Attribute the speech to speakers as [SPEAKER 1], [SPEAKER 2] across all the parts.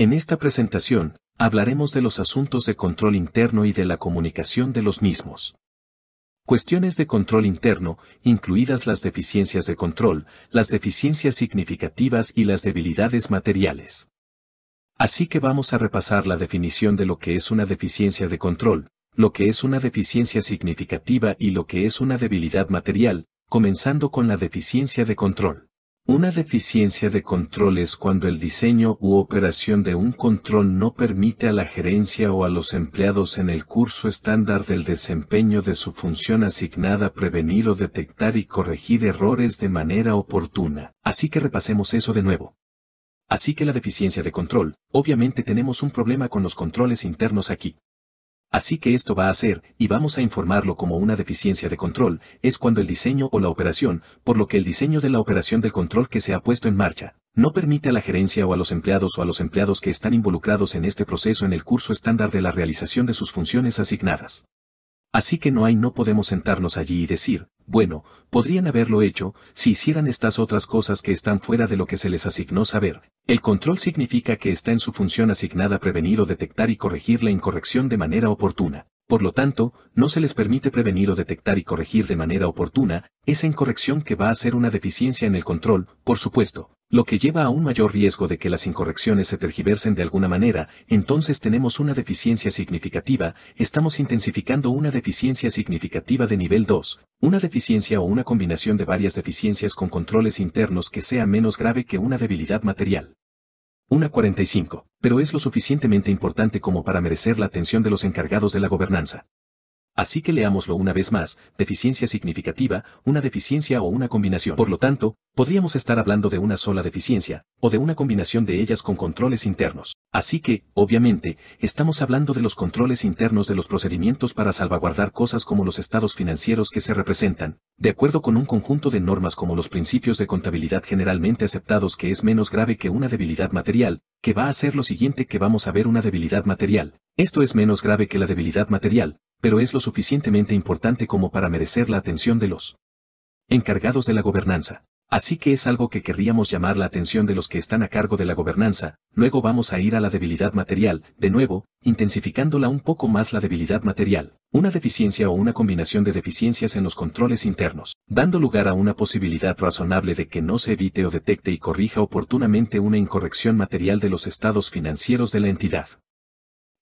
[SPEAKER 1] En esta presentación, hablaremos de los asuntos de control interno y de la comunicación de los mismos. Cuestiones de control interno, incluidas las deficiencias de control, las deficiencias significativas y las debilidades materiales. Así que vamos a repasar la definición de lo que es una deficiencia de control, lo que es una deficiencia significativa y lo que es una debilidad material, comenzando con la deficiencia de control. Una deficiencia de control es cuando el diseño u operación de un control no permite a la gerencia o a los empleados en el curso estándar del desempeño de su función asignada prevenir o detectar y corregir errores de manera oportuna. Así que repasemos eso de nuevo. Así que la deficiencia de control, obviamente tenemos un problema con los controles internos aquí. Así que esto va a ser, y vamos a informarlo como una deficiencia de control, es cuando el diseño o la operación, por lo que el diseño de la operación del control que se ha puesto en marcha, no permite a la gerencia o a los empleados o a los empleados que están involucrados en este proceso en el curso estándar de la realización de sus funciones asignadas. Así que no hay no podemos sentarnos allí y decir, bueno, podrían haberlo hecho, si hicieran estas otras cosas que están fuera de lo que se les asignó saber. El control significa que está en su función asignada prevenir o detectar y corregir la incorrección de manera oportuna. Por lo tanto, no se les permite prevenir o detectar y corregir de manera oportuna esa incorrección que va a ser una deficiencia en el control, por supuesto, lo que lleva a un mayor riesgo de que las incorrecciones se tergiversen de alguna manera, entonces tenemos una deficiencia significativa, estamos intensificando una deficiencia significativa de nivel 2, una deficiencia o una combinación de varias deficiencias con controles internos que sea menos grave que una debilidad material. Una pero es lo suficientemente importante como para merecer la atención de los encargados de la gobernanza. Así que leámoslo una vez más, deficiencia significativa, una deficiencia o una combinación. Por lo tanto, podríamos estar hablando de una sola deficiencia, o de una combinación de ellas con controles internos. Así que, obviamente, estamos hablando de los controles internos de los procedimientos para salvaguardar cosas como los estados financieros que se representan, de acuerdo con un conjunto de normas como los principios de contabilidad generalmente aceptados que es menos grave que una debilidad material, que va a ser lo siguiente que vamos a ver una debilidad material. Esto es menos grave que la debilidad material, pero es lo suficientemente importante como para merecer la atención de los encargados de la gobernanza. Así que es algo que querríamos llamar la atención de los que están a cargo de la gobernanza, luego vamos a ir a la debilidad material, de nuevo, intensificándola un poco más la debilidad material, una deficiencia o una combinación de deficiencias en los controles internos, dando lugar a una posibilidad razonable de que no se evite o detecte y corrija oportunamente una incorrección material de los estados financieros de la entidad.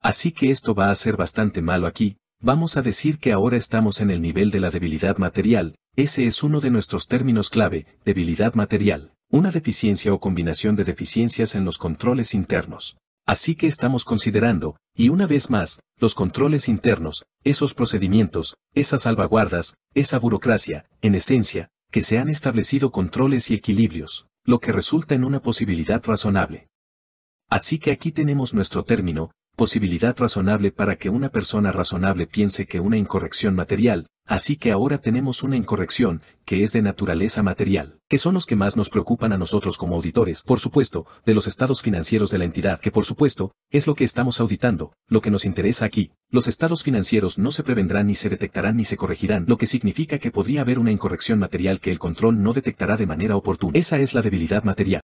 [SPEAKER 1] Así que esto va a ser bastante malo aquí, Vamos a decir que ahora estamos en el nivel de la debilidad material, ese es uno de nuestros términos clave, debilidad material, una deficiencia o combinación de deficiencias en los controles internos. Así que estamos considerando, y una vez más, los controles internos, esos procedimientos, esas salvaguardas, esa burocracia, en esencia, que se han establecido controles y equilibrios, lo que resulta en una posibilidad razonable. Así que aquí tenemos nuestro término, posibilidad razonable para que una persona razonable piense que una incorrección material, así que ahora tenemos una incorrección, que es de naturaleza material, que son los que más nos preocupan a nosotros como auditores, por supuesto, de los estados financieros de la entidad, que por supuesto, es lo que estamos auditando, lo que nos interesa aquí. Los estados financieros no se prevendrán ni se detectarán ni se corregirán, lo que significa que podría haber una incorrección material que el control no detectará de manera oportuna. Esa es la debilidad material.